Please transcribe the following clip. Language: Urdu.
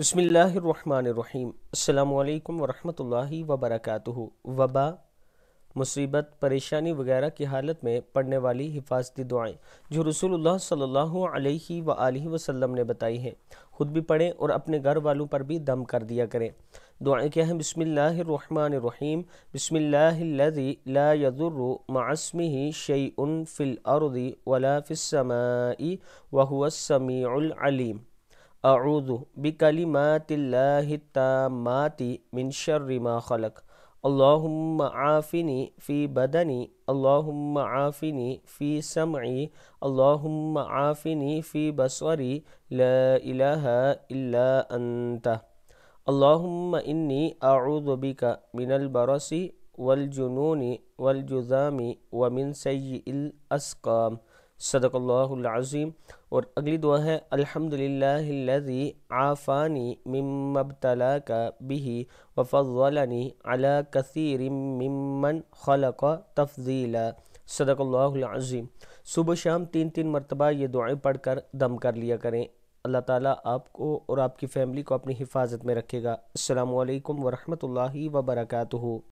بسم اللہ الرحمن الرحیم السلام علیکم ورحمۃ اللہ وبرکاتہ وبا مصیبت پریشانی وغیرہ کی حالت میں پڑھنے والی حفاظتی دعائیں جو رسول اللہ صلی اللہ علیہ وآلہ وسلم نے بتائی ہیں خود بھی پڑھیں اور اپنے گھر والوں پر بھی دم کر دیا کریں دعائیں کیا ہیں بسم اللہ الرحمن الرحیم بسم اللہ لا الارض ولا فی السماء وهو السميع العليم أعوذ بكلمات الله التامات من شر ما خلق اللهم عافني في بدني اللهم عافني في سمعي اللهم عافني في بصري لا إله إلا أنت اللهم إني أعوذ بك من البرص والجنون والجذام ومن سيء الأسقام صدق اللہ العظیم اور اگلی دعا ہے الحمد للہ آفانی کا بہی وفضلنی علی کثیر ممن خلق تفضیلا صدق اللہ العظیم صبح شام تین تین مرتبہ یہ دعائیں پڑھ کر دم کر لیا کریں اللہ تعالیٰ آپ کو اور آپ کی فیملی کو اپنی حفاظت میں رکھے گا السلام علیکم ورحمۃ اللہ وبرکاتہ